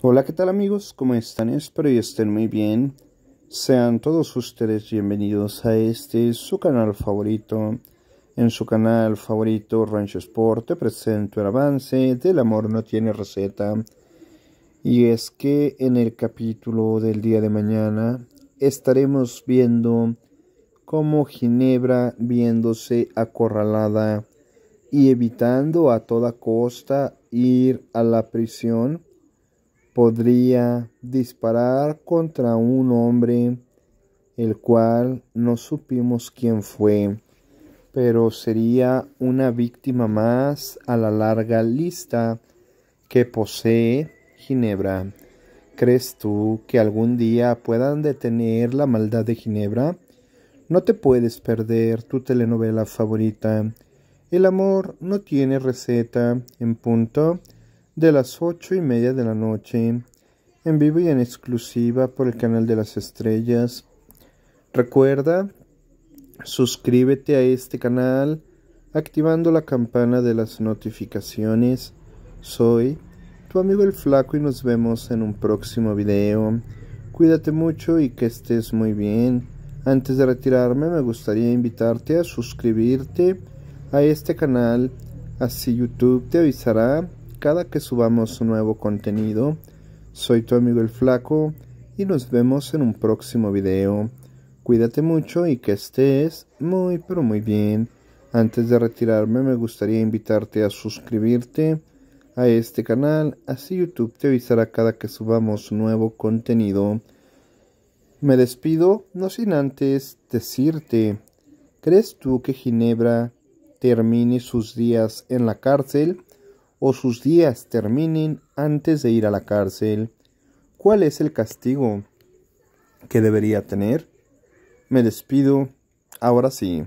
Hola, ¿qué tal amigos? ¿Cómo están? Espero que estén muy bien. Sean todos ustedes bienvenidos a este su canal favorito. En su canal favorito Rancho Sport te presento el avance del amor no tiene receta. Y es que en el capítulo del día de mañana estaremos viendo cómo Ginebra viéndose acorralada y evitando a toda costa ir a la prisión podría disparar contra un hombre el cual no supimos quién fue, pero sería una víctima más a la larga lista que posee Ginebra. ¿Crees tú que algún día puedan detener la maldad de Ginebra? No te puedes perder tu telenovela favorita. El amor no tiene receta en punto de las ocho y media de la noche, en vivo y en exclusiva por el canal de las estrellas. Recuerda, suscríbete a este canal activando la campana de las notificaciones. Soy tu amigo el flaco y nos vemos en un próximo video. Cuídate mucho y que estés muy bien. Antes de retirarme me gustaría invitarte a suscribirte a este canal, así YouTube te avisará cada que subamos nuevo contenido. Soy tu amigo el Flaco y nos vemos en un próximo video. Cuídate mucho y que estés muy pero muy bien. Antes de retirarme me gustaría invitarte a suscribirte a este canal, así YouTube te avisará cada que subamos nuevo contenido. Me despido, no sin antes decirte, ¿crees tú que Ginebra termine sus días en la cárcel? o sus días terminen antes de ir a la cárcel. ¿Cuál es el castigo que debería tener? Me despido. Ahora sí.